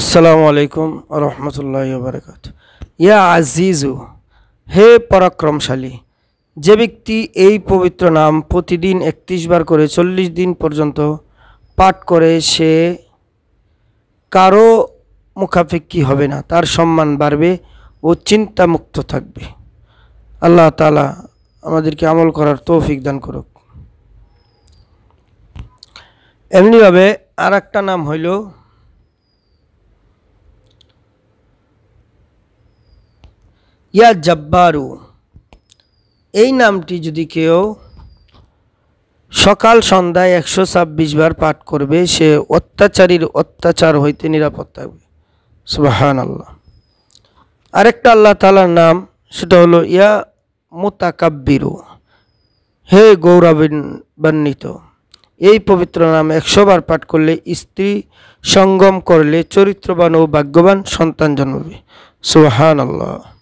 আসসালামু আলাইকুম রহমতুল্লাহ বারকাত ইয়া আজিজু হে পরাক্রমশালী যে ব্যক্তি এই পবিত্র নাম প্রতিদিন একত্রিশ বার করে চল্লিশ দিন পর্যন্ত পাঠ করে সে কারো মুখাপেক্ষি হবে না তার সম্মান বাড়বে ও চিন্তামুক্ত থাকবে আল্লাহ তালা আমাদেরকে আমল করার তৌফিক দান করুক এমনিভাবে আর একটা নাম হইল ইয়া জব্বারু এই নামটি যদি কেউ সকাল সন্ধ্যায় একশো ছাব্বিশ বার পাঠ করবে সে অত্যাচারীর অত্যাচার হইতে নিরাপদ থাকবে সুবাহান আল্লাহ আরেকটা আল্লাহ তালার নাম সেটা হলো ইয়া মোতাকাব্বিরু হে গৌরবান্বিত এই পবিত্র নাম একশো বার পাঠ করলে স্ত্রী সঙ্গম করলে চরিত্রবান ও ভাগ্যবান সন্তান জন্মবে সুবাহান আল্লাহ